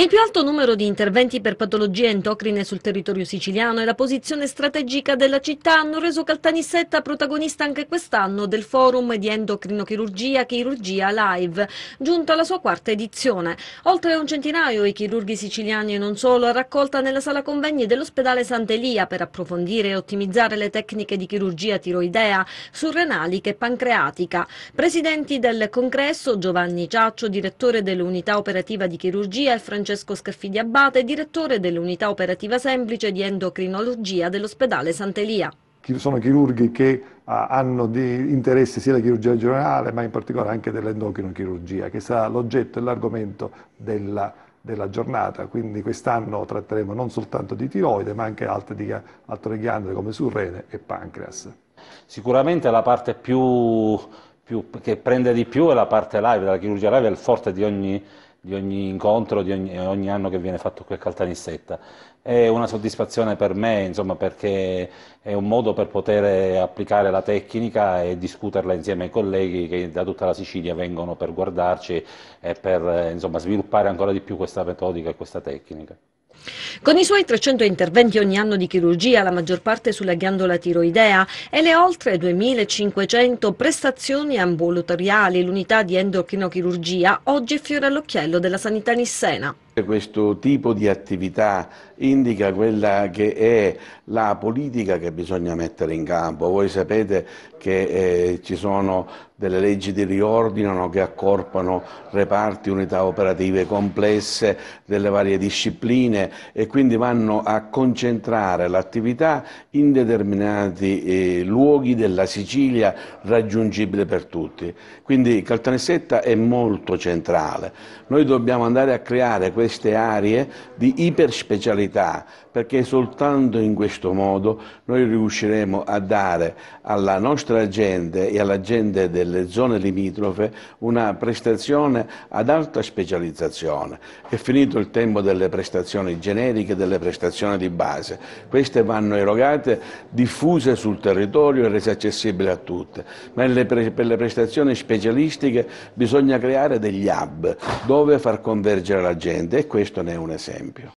Il più alto numero di interventi per patologie endocrine sul territorio siciliano e la posizione strategica della città hanno reso Caltanissetta protagonista anche quest'anno del forum di endocrinochirurgia Chirurgia Live, giunto alla sua quarta edizione. Oltre un centinaio i chirurghi siciliani e non solo raccolta nella sala convegni dell'ospedale Sant'Elia per approfondire e ottimizzare le tecniche di chirurgia tiroidea, surrenalica e pancreatica. Presidenti del congresso Giovanni Ciaccio, direttore dell'unità operativa di chirurgia e Francesco Francesco Scaffidi Abbate, direttore dell'unità operativa semplice di endocrinologia dell'ospedale Sant'Elia sono chirurghi che ah, hanno di interesse sia la chirurgia generale ma in particolare anche dell'endocrinochirurgia che sarà l'oggetto e l'argomento della, della, giornata, quindi quest'anno tratteremo non soltanto di tiroide ma anche altre, di, altre ghiandole come surrene e pancreas. Sicuramente la parte più, più, che prende di più è la parte live, la chirurgia live è il forte di ogni di ogni incontro, di ogni, ogni, anno che viene fatto qui a Caltanissetta. È una soddisfazione per me, insomma, perché è un modo per poter applicare la tecnica e discuterla insieme ai colleghi che da tutta la Sicilia vengono per guardarci e per eh, insomma, sviluppare ancora di più questa metodica e questa tecnica. Con i suoi 300 interventi ogni anno di chirurgia, la maggior parte sulla ghiandola tiroidea, e le oltre 2500 prestazioni ambulatoriali, l'unità di endocrinochirurgia oggi è fiore all'occhiello della sanità nissena. Questo tipo di attività indica quella che è la politica che bisogna mettere in campo. Voi sapete che eh, ci sono delle leggi di riordino che accorpano reparti, unità operative complesse delle varie discipline e quindi vanno a concentrare l'attività in determinati eh, luoghi della Sicilia raggiungibili per tutti. Quindi Caltanissetta è molto centrale. Noi dobbiamo andare a creare queste aree di iperspecialità perché soltanto in questo modo noi riusciremo a dare alla nostra gente e alla gente delle zone limitrofe una prestazione ad alta specializzazione. È finito il tempo delle prestazioni generiche generiche delle prestazioni di base. Queste vanno erogate diffuse sul territorio e rese accessibili a tutte, ma per le prestazioni specialistiche bisogna creare degli hub dove far convergere la gente e questo ne è un esempio.